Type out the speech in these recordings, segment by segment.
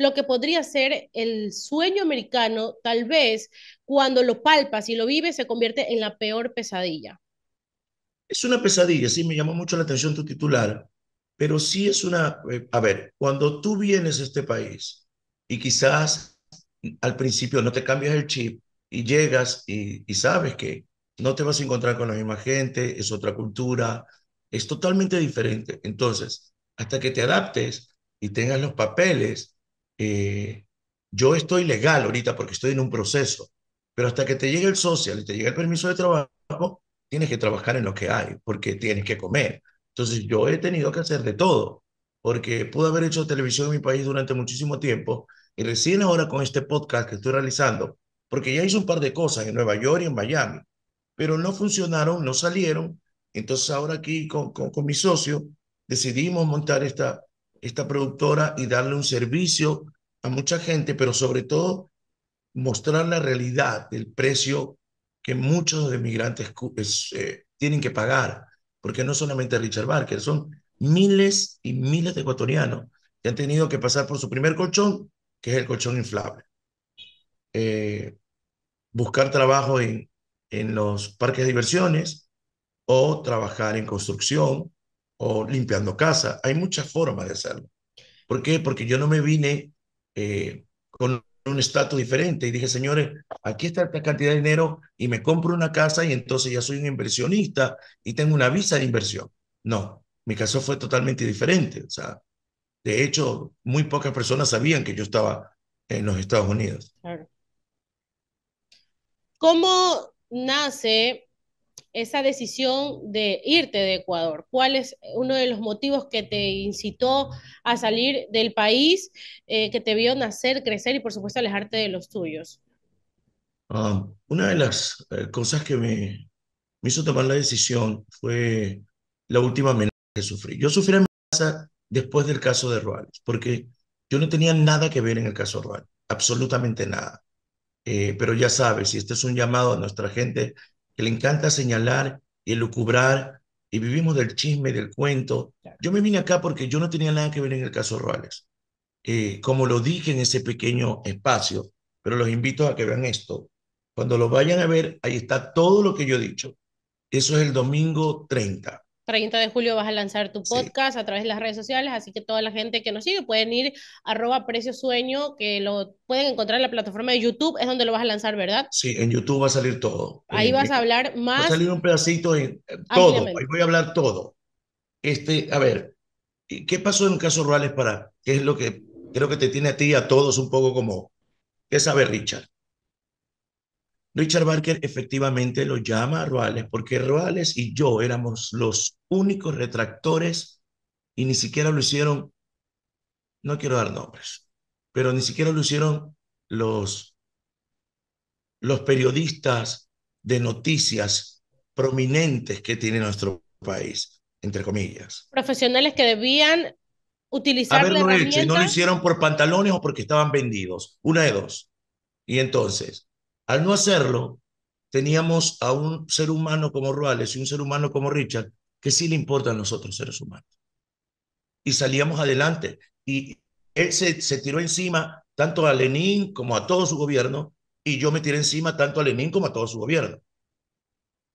lo que podría ser el sueño americano, tal vez cuando lo palpas y lo vives se convierte en la peor pesadilla. Es una pesadilla, sí, me llamó mucho la atención tu titular, pero sí es una, eh, a ver, cuando tú vienes a este país y quizás al principio no te cambias el chip y llegas y, y sabes que no te vas a encontrar con la misma gente, es otra cultura, es totalmente diferente. Entonces, hasta que te adaptes y tengas los papeles eh, yo estoy legal ahorita porque estoy en un proceso, pero hasta que te llegue el social y te llegue el permiso de trabajo, tienes que trabajar en lo que hay, porque tienes que comer. Entonces yo he tenido que hacer de todo, porque pude haber hecho televisión en mi país durante muchísimo tiempo y recién ahora con este podcast que estoy realizando, porque ya hice un par de cosas en Nueva York y en Miami, pero no funcionaron, no salieron. Entonces ahora aquí con, con mi socio decidimos montar esta, esta productora y darle un servicio a mucha gente, pero sobre todo mostrar la realidad del precio que muchos de migrantes eh, tienen que pagar, porque no solamente Richard Barker, son miles y miles de ecuatorianos que han tenido que pasar por su primer colchón, que es el colchón inflable. Eh, buscar trabajo en, en los parques de diversiones o trabajar en construcción o limpiando casa. Hay muchas formas de hacerlo. ¿Por qué? Porque yo no me vine eh, con un estatus diferente y dije, señores, aquí está esta cantidad de dinero y me compro una casa y entonces ya soy un inversionista y tengo una visa de inversión. No, mi caso fue totalmente diferente. O sea, de hecho, muy pocas personas sabían que yo estaba en los Estados Unidos. Claro. ¿Cómo nace esa decisión de irte de Ecuador? ¿Cuál es eh, uno de los motivos que te incitó a salir del país, eh, que te vio nacer, crecer y por supuesto alejarte de los tuyos? Ah, una de las eh, cosas que me, hizo tomar la decisión fue la última amenaza que sufrí. Yo sufrí amenaza después del caso de Ruales, porque yo no tenía nada que ver en el caso Ruales, absolutamente nada. pero ya sabes, si este es un llamado a nuestra gente que le encanta señalar y lucubrar y vivimos del chisme, del cuento. Yo me vine acá porque yo no tenía nada que ver en el caso Ruales. Eh, como lo dije en ese pequeño espacio, pero los invito a que vean esto. Cuando lo vayan a ver, ahí está todo lo que yo he dicho. Eso es el domingo 30. 30 de julio vas a lanzar tu podcast a través de las redes sociales, así que toda la gente que nos sigue pueden ir arroba precio sueño, que lo pueden encontrar en la plataforma de YouTube, es donde lo vas a lanzar, ¿verdad? Sí, en YouTube va a salir todo. Ahí eh, vas a eh, hablar más. Va a salir un pedacito en eh, todo, ahí voy a hablar todo. Este, a ver, ¿qué pasó en Caso Ruales para, qué es lo que creo que te tiene a ti y a todos un poco como, ¿qué sabe Richard? Richard Barker efectivamente lo llama a Roales porque Roales y yo éramos los únicos retractores y ni siquiera lo hicieron, no quiero dar nombres, pero ni siquiera lo hicieron los, los periodistas de noticias prominentes que tiene nuestro país, entre comillas. Profesionales que debían utilizar Haberlo la y no lo hicieron por pantalones o porque estaban vendidos, una de dos. Y entonces, al no hacerlo, teníamos a un ser humano como Ruales y un ser humano como Richard que sí le importan los otros seres humanos. Y salíamos adelante. Y él se, tiró encima tanto a Lenin como a todo su gobierno, y yo me tiré encima tanto a Lenin como a todo su gobierno.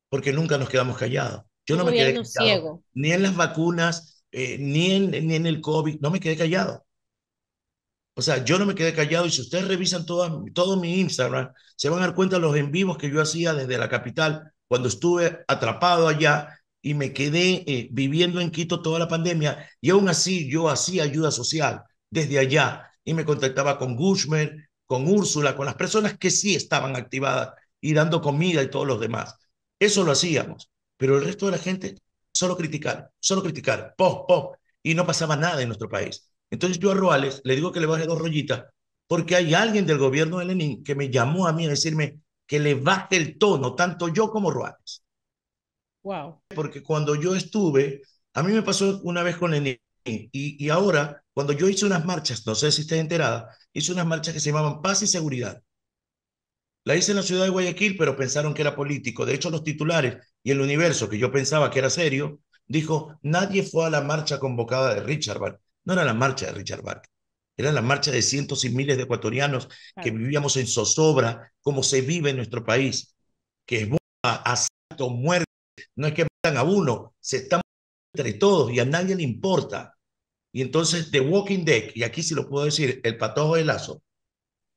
Porque nunca nos quedamos callados. Yo no me quedé Ni en las vacunas, eh, ni, en, ni en el COVID, no me quedé callado. O sea, yo no me quedé callado y si ustedes revisan todo mi Instagram, se van a dar cuenta los en vivos que yo hacía desde la capital cuando estuve atrapado allá y me quedé eh, viviendo en Quito toda la pandemia y aún así yo hacía ayuda social desde allá y me contactaba con Gushmer, con Úrsula, con las personas que sí estaban activadas y dando comida y todos los demás. Eso lo hacíamos, pero el resto de la gente solo criticar, solo criticar, pop, pop, y no pasaba nada en nuestro país. Entonces yo a Roales le digo que le baje dos rollitas porque hay alguien del gobierno de Lenin que me llamó a mí a decirme que le baje el tono, tanto yo como Roales. Wow. Porque cuando yo estuve, a mí me pasó una vez con Lenin y, y ahora, cuando yo hice unas marchas, no sé si estás enterada, hice unas marchas que se llamaban Paz y Seguridad. La hice en la ciudad de Guayaquil, pero pensaron que era político. De hecho, los titulares y el universo, que yo pensaba que era serio, dijo, nadie fue a la marcha convocada de Richard. No era la marcha de Richard Barker, era la marcha de cientos y miles de ecuatorianos que vivíamos en zozobra, como se vive en nuestro país, que es bomba, asalto, muerte. No es que matan a uno, se están entre todos y a nadie le importa. Y entonces The Walking Dead, y aquí sí lo puedo decir, el patojo de Lazo,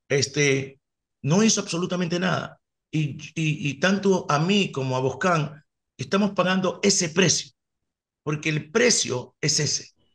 este, no hizo absolutamente nada. Y, y, y tanto a mí como a Boscán estamos pagando ese precio, porque el precio es ese.